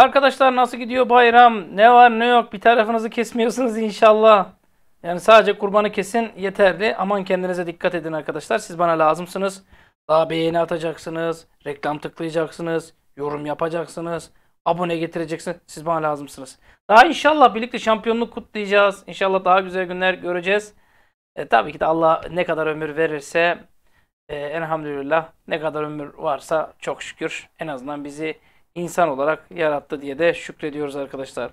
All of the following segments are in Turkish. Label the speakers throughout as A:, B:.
A: Arkadaşlar nasıl gidiyor bayram? Ne var ne yok? Bir tarafınızı kesmiyorsunuz inşallah. Yani sadece kurbanı kesin yeterli. Aman kendinize dikkat edin arkadaşlar. Siz bana lazımsınız. Daha beğeni atacaksınız. Reklam tıklayacaksınız. Yorum yapacaksınız. Abone getireceksiniz. Siz bana lazımsınız. Daha inşallah birlikte şampiyonluk kutlayacağız. İnşallah daha güzel günler göreceğiz. E, tabii ki de Allah ne kadar ömür verirse e, elhamdülillah ne kadar ömür varsa çok şükür en azından bizi insan olarak yarattı diye de şükrediyoruz arkadaşlar.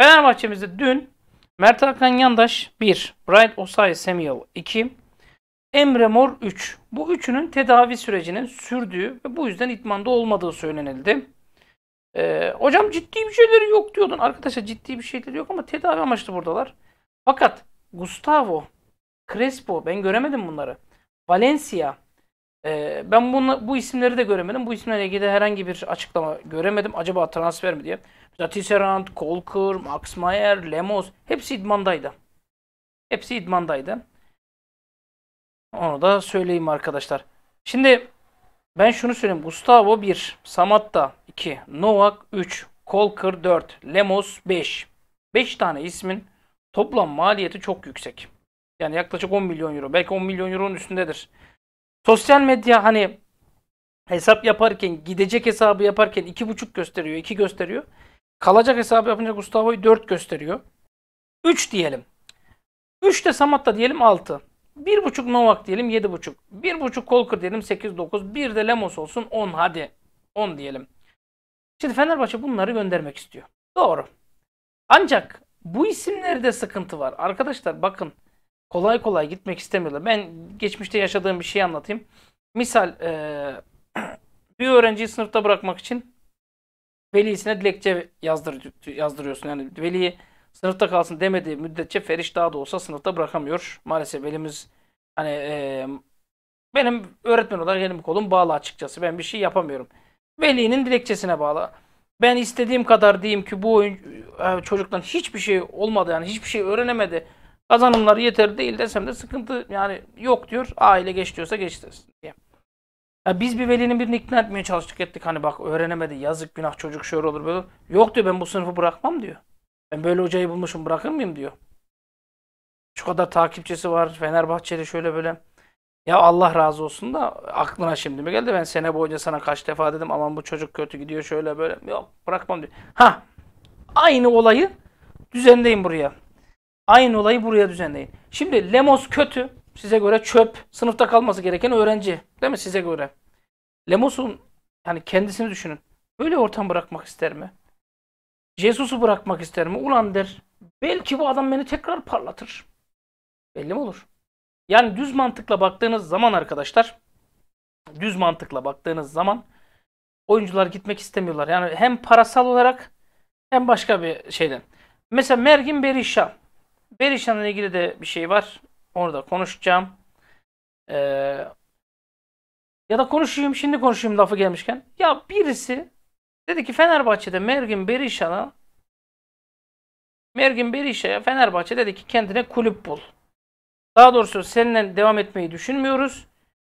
A: Fenerbahçe'mizde dün Mert Hakan Yandaş 1, Bright Osay Samuel 2, Emre Mor 3. Bu üçünün tedavi sürecinin sürdüğü ve bu yüzden itmanda olmadığı söylenildi. Ee, hocam ciddi bir şeyleri yok diyordun. Arkadaşlar ciddi bir şeyleri yok ama tedavi amaçlı buradalar. Fakat Gustavo, Crespo ben göremedim bunları. Valencia, ee, ben bunu, bu isimleri de göremedim. Bu isimlerle ilgili herhangi bir açıklama göremedim. Acaba transfer mi diye. Mesela Tisserand, Kolker, Max Mayer, Lemos hepsi idmandaydı. Hepsi idmandaydı. Onu da söyleyeyim arkadaşlar. Şimdi ben şunu söyleyeyim. Gustavo 1, Samatta 2, Novak 3, Kolker 4, Lemos 5. 5 tane ismin toplam maliyeti çok yüksek. Yani yaklaşık 10 milyon euro. Belki 10 milyon euronun üstündedir. Sosyal medya hani hesap yaparken gidecek hesabı yaparken 2.5 gösteriyor, 2 gösteriyor. Kalacak hesabı yapınca Gustavo'yu 4 gösteriyor. 3 diyelim. 3 de Samatta diyelim 6. 1.5 Novak diyelim 7.5. 1.5 Kolker diyelim 8-9. 1 de Lemos olsun 10 hadi. 10 diyelim. Şimdi Fenerbahçe bunları göndermek istiyor. Doğru. Ancak bu isimlerde sıkıntı var. Arkadaşlar bakın kolay kolay gitmek istemiyorlar. Ben geçmişte yaşadığım bir şey anlatayım. Misal e, bir öğrenciyi sınıfta bırakmak için velisine dilekçe yazdır, yazdırıyorsun. Yani veliyi sınıfta kalsın demediği müddetçe Feriş daha da olsa sınıfta bırakamıyor. Maalesef velimiz hani e, benim öğretmen olarak elim kolum bağlı açıkçası. Ben bir şey yapamıyorum. Velinin dilekçesine bağlı. Ben istediğim kadar diyeyim ki bu oyun, e, çocuktan hiçbir şey olmadı yani hiçbir şey öğrenemedi. Kazanımları yeterli değil desem de sıkıntı yani yok diyor. Aile geç geçtirsin diye. Ya biz bir velinin birini ikna etmeye çalıştık ettik. Hani bak öğrenemedi yazık günah çocuk şöyle olur böyle. Yok diyor ben bu sınıfı bırakmam diyor. Ben böyle hocayı bulmuşum bırakır mıyım diyor. Şu kadar takipçisi var Fenerbahçeli şöyle böyle. Ya Allah razı olsun da aklına şimdi mi geldi? Ben sene boyunca sana kaç defa dedim aman bu çocuk kötü gidiyor şöyle böyle. Yok bırakmam diyor. Ha aynı olayı düzenleyin buraya. Aynı olayı buraya düzenleyin. Şimdi Lemos kötü. Size göre çöp. Sınıfta kalması gereken öğrenci. Değil mi size göre? Lemos'un yani kendisini düşünün. Böyle ortam bırakmak ister mi? Jesus'u bırakmak ister mi? Ulan der. Belki bu adam beni tekrar parlatır. Belli mi olur? Yani düz mantıkla baktığınız zaman arkadaşlar düz mantıkla baktığınız zaman oyuncular gitmek istemiyorlar. Yani hem parasal olarak hem başka bir şeyden. Mesela Mergin Berisha Berişan'la ilgili de bir şey var. Onu da konuşacağım. Ee, ya da konuşayım şimdi konuşayım lafı gelmişken. Ya birisi dedi ki Fenerbahçe'de Mergin Berişan'a Mergin Berişan'a Fenerbahçe dedi ki kendine kulüp bul. Daha doğrusu seninle devam etmeyi düşünmüyoruz.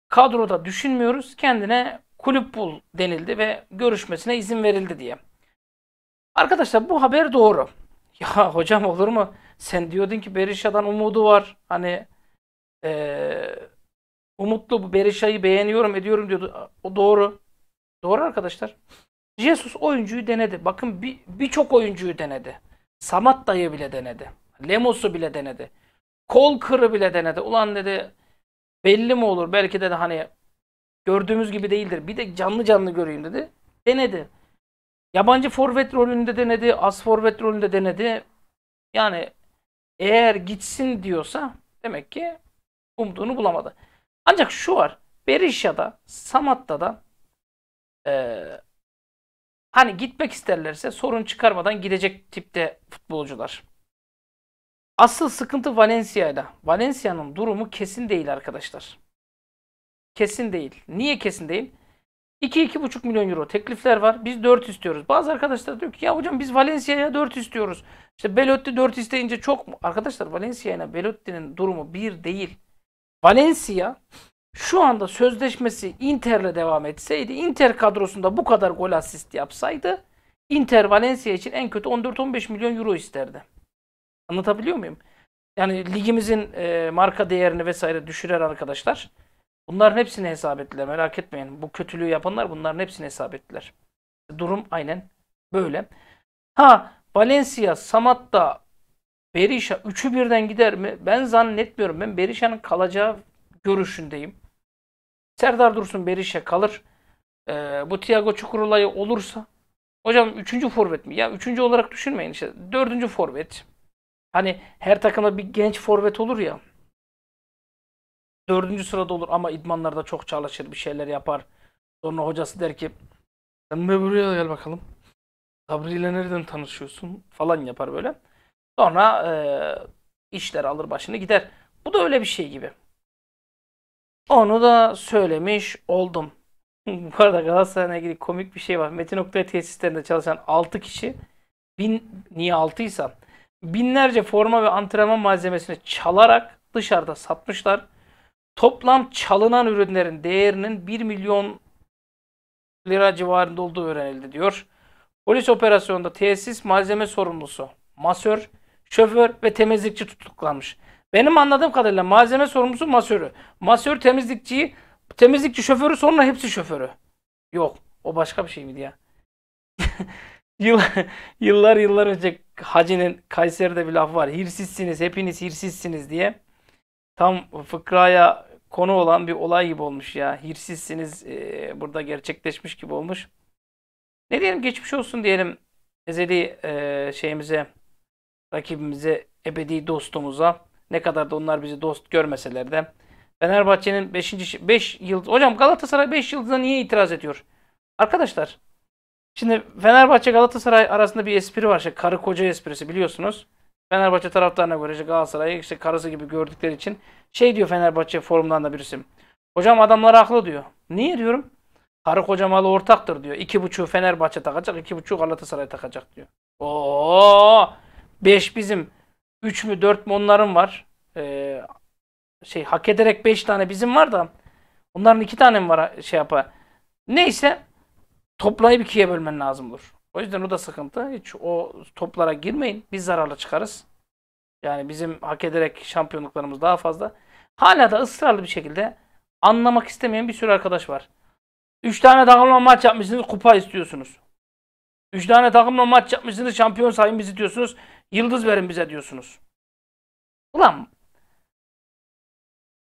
A: Kadroda düşünmüyoruz. Kendine kulüp bul denildi ve görüşmesine izin verildi diye. Arkadaşlar bu haber doğru. Ya hocam olur mu? Sen diyordun ki Berisha'dan umudu var. Hani e, umutlu Berisha'yı beğeniyorum ediyorum diyordu. O doğru. Doğru arkadaşlar. Jesus oyuncuyu denedi. Bakın birçok bir oyuncuyu denedi. Samat dayı bile denedi. Lemos'u bile denedi. Kol kırı bile denedi. Ulan dedi belli mi olur? Belki dedi hani gördüğümüz gibi değildir. Bir de canlı canlı göreyim dedi. Denedi. Yabancı forvet rolünde denedi. As forvet rolünde denedi. Yani eğer gitsin diyorsa demek ki umduğunu bulamadı. Ancak şu var. Berişya'da, Samat'ta da e, hani gitmek isterlerse sorun çıkarmadan gidecek tipte futbolcular. Asıl sıkıntı Valencia'da. Valencia'nın durumu kesin değil arkadaşlar. Kesin değil. Niye kesin değil? 2-2,5 milyon euro teklifler var. Biz 4 istiyoruz. Bazı arkadaşlar diyor ki ya hocam biz Valencia'ya 4 istiyoruz. İşte Belotti 4 isteyince çok mu? Arkadaşlar Valencia'ya Belotti'nin durumu bir değil. Valencia şu anda sözleşmesi Inter'le devam etseydi, Inter kadrosunda bu kadar gol asist yapsaydı, Inter Valencia için en kötü 14-15 milyon euro isterdi. Anlatabiliyor muyum? Yani ligimizin e, marka değerini vesaire düşürer arkadaşlar. Bunların hepsini hesap ettiler merak etmeyin. Bu kötülüğü yapanlar bunların hepsini hesap ettiler. Durum aynen böyle. Ha Valencia, Samatta, Berisha üçü birden gider mi? Ben zannetmiyorum. Ben Berisha'nın kalacağı görüşündeyim. Serdar Dursun Berisha kalır. Ee, bu Thiago Çukurulay'ı olursa Hocam üçüncü forvet mi? Ya üçüncü olarak düşünmeyin işte. Dördüncü forvet. Hani her takımda bir genç forvet olur ya dördüncü sırada olur ama idmanlarda çok çalışır bir şeyler yapar. Sonra hocası der ki sen de buraya gel bakalım. Sabri ile nereden tanışıyorsun falan yapar böyle. Sonra e, işler alır başını gider. Bu da öyle bir şey gibi. Onu da söylemiş oldum. Bu arada Galatasaray'la ilgili komik bir şey var. Metin Oktay tesislerinde çalışan 6 kişi bin, niye 6 binlerce forma ve antrenman malzemesini çalarak dışarıda satmışlar. Toplam çalınan ürünlerin değerinin 1 milyon lira civarında olduğu öğrenildi diyor. Polis operasyonunda tesis malzeme sorumlusu, masör, şoför ve temizlikçi tutuklanmış. Benim anladığım kadarıyla malzeme sorumlusu masörü. Masör temizlikçiyi, temizlikçi şoförü sonra hepsi şoförü. Yok o başka bir şey miydi ya? yıllar yıllar önce Hacı'nın Kayseri'de bir laf var. Hirsizsiniz hepiniz hirsizsiniz diye. Tam fıkraya konu olan bir olay gibi olmuş ya. Hirsizsiniz e, burada gerçekleşmiş gibi olmuş. Ne diyelim geçmiş olsun diyelim ezeli e, şeyimize, rakibimize, ebedi dostumuza. Ne kadar da onlar bizi dost görmeseler de. Fenerbahçe'nin 5. 5 yıldız. Hocam Galatasaray 5 yıldızına niye itiraz ediyor? Arkadaşlar Şimdi Fenerbahçe Galatasaray arasında bir espri var. Şey, karı koca esprisi biliyorsunuz. Fenerbahçe taraftarına göre işte Galatasaray'ı işte karısı gibi gördükleri için şey diyor Fenerbahçe forumdan da birisi. Hocam adamlar haklı diyor. Niye diyorum? Karı koca malı ortaktır diyor. İki buçuğu Fenerbahçe takacak, iki buçuğu Galatasaray takacak diyor. Oo, beş bizim. Üç mü dört mü onların var. Ee, şey hak ederek beş tane bizim var da onların iki tane mi var şey yapa. Neyse toplayıp ikiye bölmen lazım olur. O yüzden o da sıkıntı. Hiç o toplara girmeyin. Biz zararlı çıkarız. Yani bizim hak ederek şampiyonluklarımız daha fazla. Hala da ısrarlı bir şekilde anlamak istemeyen bir sürü arkadaş var. 3 tane takımla maç yapmışsınız kupa istiyorsunuz. 3 tane takımla maç yapmışsınız şampiyon sayın bizi diyorsunuz. Yıldız verin bize diyorsunuz. Ulan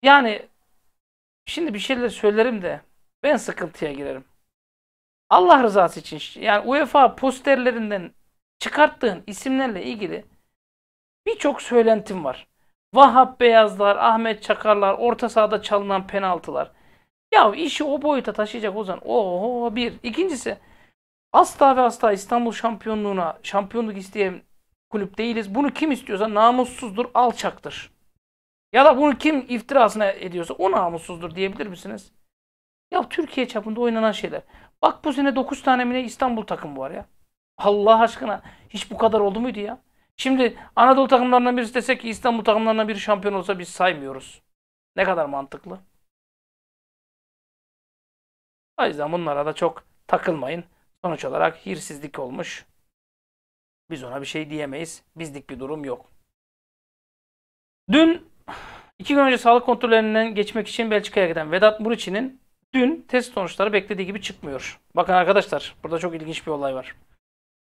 A: yani şimdi bir şeyler söylerim de ben sıkıntıya girerim. Allah rızası için yani UEFA posterlerinden çıkarttığın isimlerle ilgili birçok söylentim var. Vahap Beyazlar, Ahmet Çakarlar, orta sahada çalınan penaltılar. Ya işi o boyuta taşıyacak Ozan. Oho bir. İkincisi asla ve asla İstanbul şampiyonluğuna şampiyonluk isteyen kulüp değiliz. Bunu kim istiyorsa namussuzdur, alçaktır. Ya da bunu kim iftirasına ediyorsa o namussuzdur diyebilir misiniz? Ya Türkiye çapında oynanan şeyler. Bak bu sene 9 tane mi ne İstanbul takımı var ya. Allah aşkına hiç bu kadar oldu muydu ya? Şimdi Anadolu takımlarından birisi desek ki İstanbul takımlarından biri şampiyon olsa biz saymıyoruz. Ne kadar mantıklı. O yüzden bunlara da çok takılmayın. Sonuç olarak hirsizlik olmuş. Biz ona bir şey diyemeyiz. Bizlik bir durum yok. Dün iki gün önce sağlık kontrollerinden geçmek için Belçika'ya giden Vedat Muriçi'nin dün test sonuçları beklediği gibi çıkmıyor. Bakın arkadaşlar burada çok ilginç bir olay var.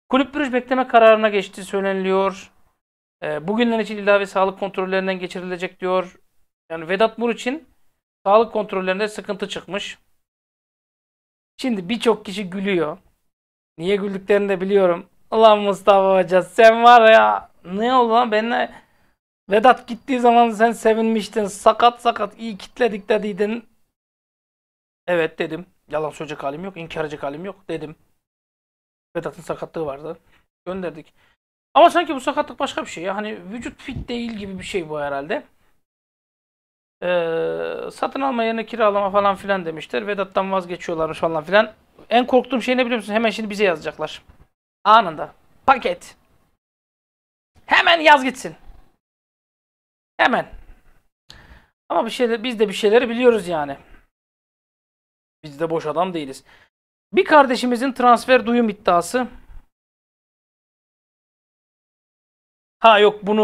A: Kulüp bürüş bekleme kararına geçti söyleniliyor. E, ee, bugünden için ilave sağlık kontrollerinden geçirilecek diyor. Yani Vedat Mur için sağlık kontrollerinde sıkıntı çıkmış. Şimdi birçok kişi gülüyor. Niye güldüklerini de biliyorum. Ulan Mustafa Hoca sen var ya ne oldu lan benimle Vedat gittiği zaman sen sevinmiştin. Sakat sakat iyi kitledik dediydin. Evet dedim. Yalan söyleyecek halim yok. inkar edecek halim yok dedim. Vedat'ın sakatlığı vardı. Gönderdik. Ama sanki bu sakatlık başka bir şey. Ya. Hani vücut fit değil gibi bir şey bu herhalde. Ee, satın alma yerine kiralama falan filan demişler. Vedat'tan vazgeçiyorlarmış falan filan. En korktuğum şey ne biliyor musun? Hemen şimdi bize yazacaklar. Anında. Paket. Hemen yaz gitsin. Hemen. Ama bir şeyler, biz de bir şeyleri biliyoruz yani. Biz de boş adam değiliz. Bir kardeşimizin transfer duyum iddiası. Ha yok bunu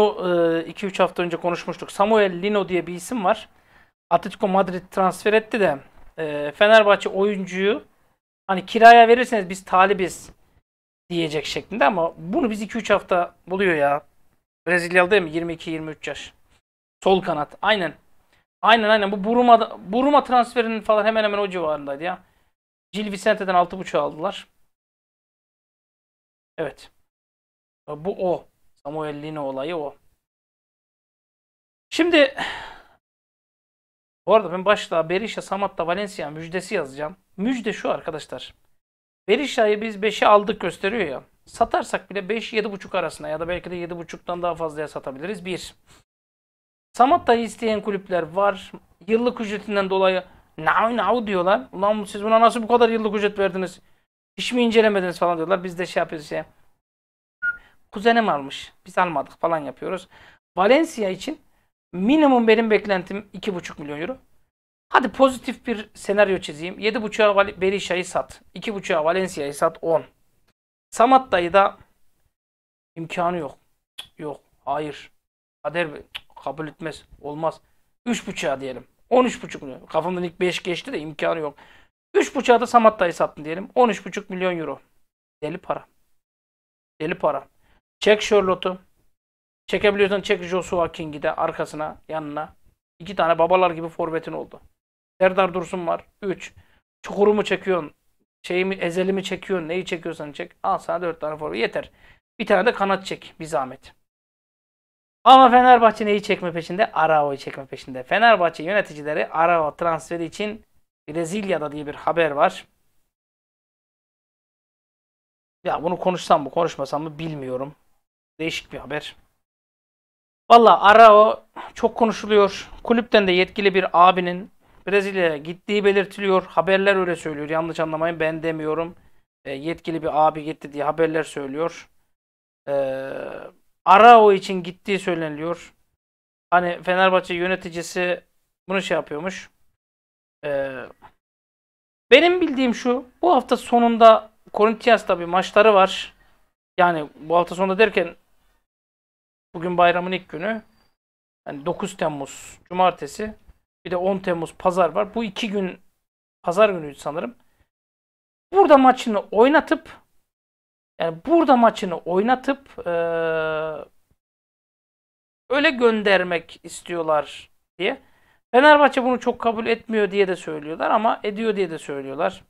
A: 2-3 e, hafta önce konuşmuştuk. Samuel Lino diye bir isim var. Atletico Madrid transfer etti de e, Fenerbahçe oyuncuyu hani kiraya verirseniz biz talibiz diyecek şeklinde ama bunu biz 2-3 hafta buluyor ya. Brezilyalı değil mi? 22-23 yaş. Sol kanat. Aynen. Aynen aynen bu Buruma, Buruma transferinin falan hemen hemen o civarındaydı ya. Gil Vicente'den 6.5 aldılar. Evet. Bu o. Samuel Lino olayı o. Şimdi bu arada ben başta Berisha, Samatta, Valencia müjdesi yazacağım. Müjde şu arkadaşlar. Berisha'yı biz 5'e aldık gösteriyor ya. Satarsak bile 5-7.5 arasında ya da belki de 7.5'tan daha fazlaya satabiliriz. bir. Samatta'yı isteyen kulüpler var. Yıllık ücretinden dolayı nau nau diyorlar. Ulan siz buna nasıl bu kadar yıllık ücret verdiniz? Hiç mi incelemediniz falan diyorlar. Biz de şey yapıyoruz şey. Kuzenim almış. Biz almadık falan yapıyoruz. Valencia için minimum benim beklentim 2,5 milyon euro. Hadi pozitif bir senaryo çizeyim. 7.5'a Berisha'yı sat. 2.5'a Valencia'yı sat 10. Samatta'yı da imkanı yok. Yok. Hayır. Kader Bey. Kabul etmez. Olmaz. 3.5'a diyelim. 13.5 milyon. Kafamdan ilk 5 geçti de imkanı yok. 3.5'a da Samat dayı sattın diyelim. 13.5 milyon euro. Deli para. Deli para. Çek Charlotte'u. Çekebiliyorsan çek Joshua King'i de arkasına, yanına. İki tane babalar gibi forvetin oldu. Serdar Dursun var. 3. Çukuru mu çekiyorsun? Şeyimi, ezeli mi çekiyorsun? Neyi çekiyorsan çek. Al sana 4 tane forvet. Yeter. Bir tane de kanat çek. Bir zahmet. Ama Fenerbahçe neyi çekme peşinde? Arao'yu çekme peşinde. Fenerbahçe yöneticileri Arao transferi için Brezilya'da diye bir haber var. Ya bunu konuşsam mı konuşmasam mı bilmiyorum. Değişik bir haber. Valla Arao çok konuşuluyor. Kulüpten de yetkili bir abinin Brezilya'ya gittiği belirtiliyor. Haberler öyle söylüyor. Yanlış anlamayın ben demiyorum. E, yetkili bir abi gitti diye haberler söylüyor. Eee Arao için gittiği söyleniliyor. Hani Fenerbahçe yöneticisi bunu şey yapıyormuş. Ee, benim bildiğim şu. Bu hafta sonunda Corinthians tabii maçları var. Yani bu hafta sonunda derken bugün bayramın ilk günü. Yani 9 Temmuz cumartesi. Bir de 10 Temmuz pazar var. Bu iki gün pazar günüydü sanırım. Burada maçını oynatıp yani burada maçını oynatıp e, öyle göndermek istiyorlar diye. Fenerbahçe bunu çok kabul etmiyor diye de söylüyorlar ama ediyor diye de söylüyorlar.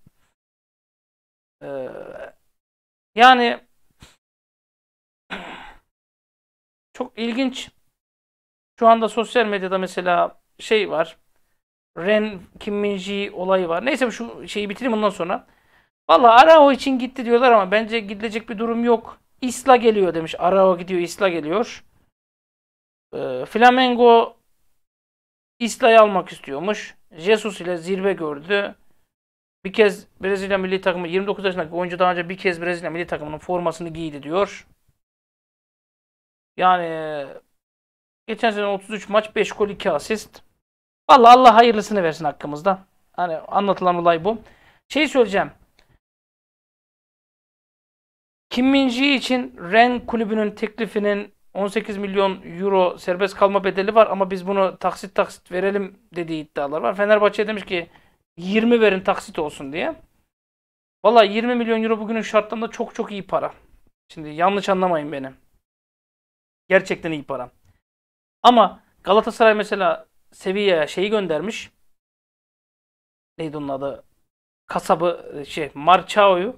A: Ee, yani çok ilginç. Şu anda sosyal medyada mesela şey var. Ren Kim Min olayı var. Neyse şu şeyi bitireyim ondan sonra. Valla Arao için gitti diyorlar ama bence gidilecek bir durum yok. Isla geliyor demiş. Arao gidiyor, Isla geliyor. E, Flamengo Isla'yı almak istiyormuş. Jesus ile zirve gördü. Bir kez Brezilya milli takımı 29 yaşındaki oyuncu daha önce bir kez Brezilya milli takımının formasını giydi diyor. Yani geçen sene 33 maç 5 gol 2 asist. Valla Allah hayırlısını versin hakkımızda. Hani anlatılan olay bu. Şey söyleyeceğim. Kim Minji için Ren kulübünün teklifinin 18 milyon euro serbest kalma bedeli var ama biz bunu taksit taksit verelim dediği iddialar var. Fenerbahçe demiş ki 20 verin taksit olsun diye. Valla 20 milyon euro bugünün şartlarında çok çok iyi para. Şimdi yanlış anlamayın beni. Gerçekten iyi para. Ama Galatasaray mesela Sevilla'ya şeyi göndermiş. Neydi onun adı? Kasabı şey Marcao'yu.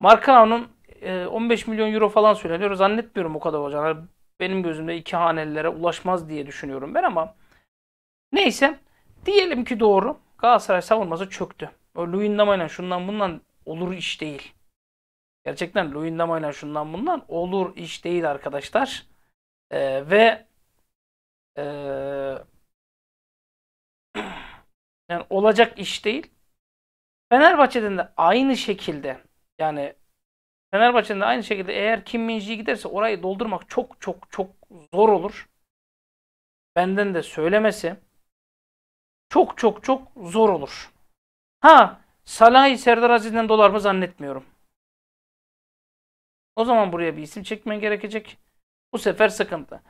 A: Marcao'nun 15 ee, milyon euro falan söyleniyor. Zannetmiyorum o kadar olacağını. Benim gözümde iki hanelilere ulaşmaz diye düşünüyorum ben ama neyse diyelim ki doğru. Galatasaray savunması çöktü. O Luyendama'yla şundan bundan olur iş değil. Gerçekten Luyendama'yla şundan bundan olur iş değil arkadaşlar. Ee, ve e, yani olacak iş değil. Fenerbahçe'den de aynı şekilde yani Fenerbahçe'nin aynı şekilde eğer Kim Minji'ye giderse orayı doldurmak çok çok çok zor olur. Benden de söylemesi çok çok çok zor olur. Ha Salah'ı Serdar Aziz'den dolar mı zannetmiyorum. O zaman buraya bir isim çekmen gerekecek. Bu sefer sıkıntı.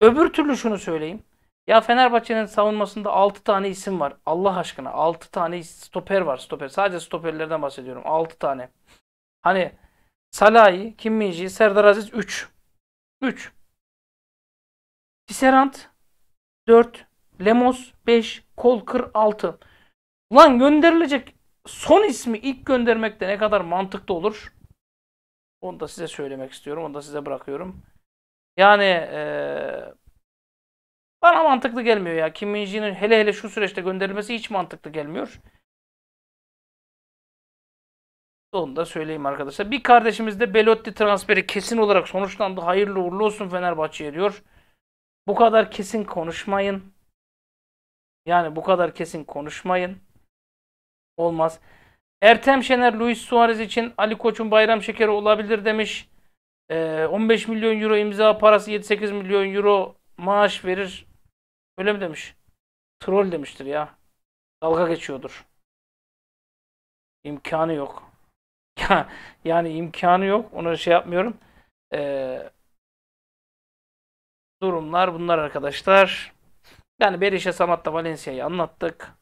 A: Öbür türlü şunu söyleyeyim. Ya Fenerbahçe'nin savunmasında 6 tane isim var. Allah aşkına 6 tane stoper var. Stoper. Sadece stoperlerden bahsediyorum. 6 tane. Hani Salahi, Kim Serdar Aziz 3. 3. Tisserant 4. Lemos 5. Kolkır 6. Lan gönderilecek son ismi ilk göndermek de ne kadar mantıklı olur? Onu da size söylemek istiyorum. Onu da size bırakıyorum. Yani ee, bana mantıklı gelmiyor ya. Kim hele hele şu süreçte gönderilmesi hiç mantıklı gelmiyor. Onu da söyleyeyim arkadaşlar. Bir kardeşimiz de Belotti transferi kesin olarak sonuçlandı. Hayırlı uğurlu olsun Fenerbahçe diyor. Bu kadar kesin konuşmayın. Yani bu kadar kesin konuşmayın. Olmaz. Ertem Şener, Luis Suarez için Ali Koç'un bayram şekeri olabilir demiş. 15 ee, milyon euro imza parası 7-8 milyon euro maaş verir. Öyle mi demiş? Troll demiştir ya. Dalga geçiyordur. İmkanı yok yani imkanı yok. Ona şey yapmıyorum. Ee, durumlar bunlar arkadaşlar. Yani Berisha Samatta, Valencia'yı anlattık.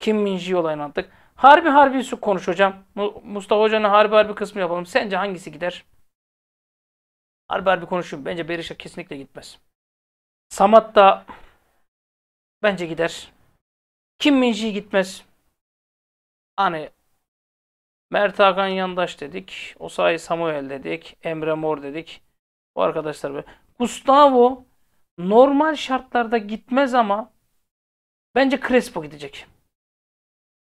A: Kim Minji olayını anlattık. Harbi harbi su konuş hocam. Mustafa Hoca'nın harbi harbi kısmı yapalım. Sence hangisi gider? Harbi harbi konuşayım. Bence Berisha kesinlikle gitmez. Samatta bence gider. Kim Minji gitmez. Hani Mert Hakan Yandaş dedik. Osay Samuel dedik. Emre Mor dedik. Bu arkadaşlar böyle. Gustavo normal şartlarda gitmez ama bence Crespo gidecek.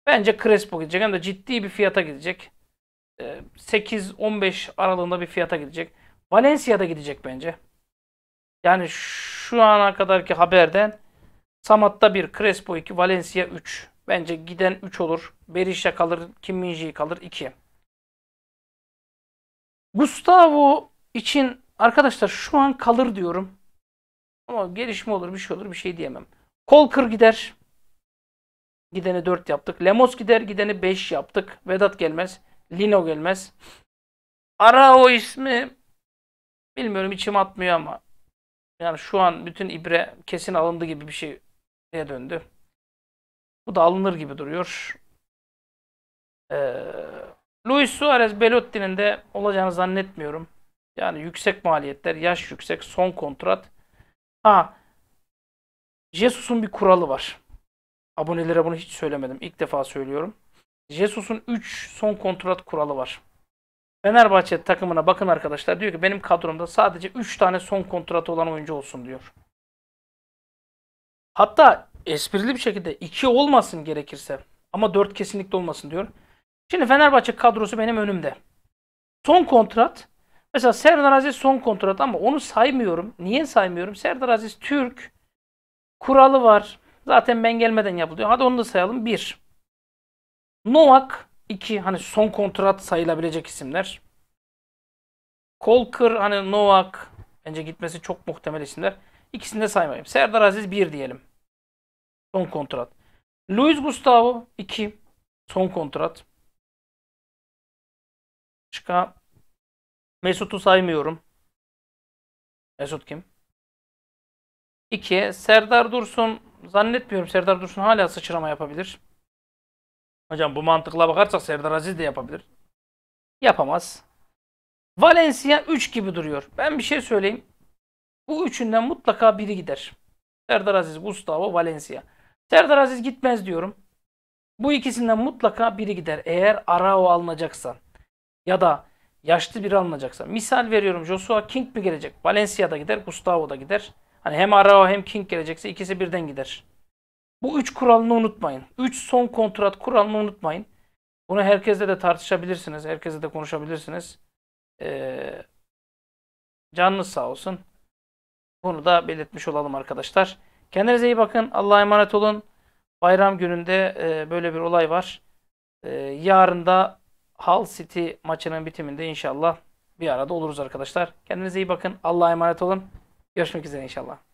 A: Bence Crespo gidecek. Hem de ciddi bir fiyata gidecek. 8-15 ee, aralığında bir fiyata gidecek. Valencia'da gidecek bence. Yani şu ana kadarki haberden Samat'ta 1, Crespo 2, Valencia 3. Bence giden 3 olur. Berisha kalır. Kim Minji kalır 2. Gustavo için arkadaşlar şu an kalır diyorum. Ama gelişme olur bir şey olur bir şey diyemem. Kolkır gider. Gideni 4 yaptık. Lemos gider. Gideni 5 yaptık. Vedat gelmez. Lino gelmez. Arao ismi bilmiyorum içim atmıyor ama yani şu an bütün ibre kesin alındı gibi bir şey, şeye döndü. Bu da alınır gibi duruyor. Ee, Luis Suarez Belotti'nin de olacağını zannetmiyorum. Yani yüksek maliyetler, yaş yüksek, son kontrat. Ha, Jesus'un bir kuralı var. Abonelere bunu hiç söylemedim. İlk defa söylüyorum. Jesus'un 3 son kontrat kuralı var. Fenerbahçe takımına bakın arkadaşlar. Diyor ki benim kadromda sadece 3 tane son kontratı olan oyuncu olsun diyor. Hatta esprili bir şekilde 2 olmasın gerekirse ama 4 kesinlikle olmasın diyorum. Şimdi Fenerbahçe kadrosu benim önümde. Son kontrat mesela Serdar Aziz son kontrat ama onu saymıyorum. Niye saymıyorum? Serdar Aziz Türk kuralı var. Zaten ben gelmeden yapılıyor. Hadi onu da sayalım. 1. Novak 2 hani son kontrat sayılabilecek isimler. Kolkır hani Novak bence gitmesi çok muhtemel isimler. İkisini de saymayayım. Serdar Aziz 1 diyelim. Son kontrat. Luis Gustavo 2. Son kontrat. Başka Mesut'u saymıyorum. Mesut kim? 2. Serdar Dursun zannetmiyorum Serdar Dursun hala sıçrama yapabilir. Hocam bu mantıkla bakarsak Serdar Aziz de yapabilir. Yapamaz. Valencia 3 gibi duruyor. Ben bir şey söyleyeyim. Bu üçünden mutlaka biri gider. Serdar Aziz, Gustavo, Valencia. Serdar Aziz gitmez diyorum. Bu ikisinden mutlaka biri gider. Eğer Arao alınacaksa ya da yaşlı biri alınacaksa. Misal veriyorum Joshua King mi gelecek? Valencia'da gider, Gustavo gider. Hani hem Arao hem King gelecekse ikisi birden gider. Bu üç kuralını unutmayın. Üç son kontrat kuralını unutmayın. Bunu herkesle de tartışabilirsiniz. Herkesle de konuşabilirsiniz. Ee, canınız sağ olsun. Bunu da belirtmiş olalım arkadaşlar. Kendinize iyi bakın. Allah'a emanet olun. Bayram gününde e, böyle bir olay var. E, yarın da Hull City maçının bitiminde inşallah bir arada oluruz arkadaşlar. Kendinize iyi bakın. Allah'a emanet olun. Görüşmek üzere inşallah.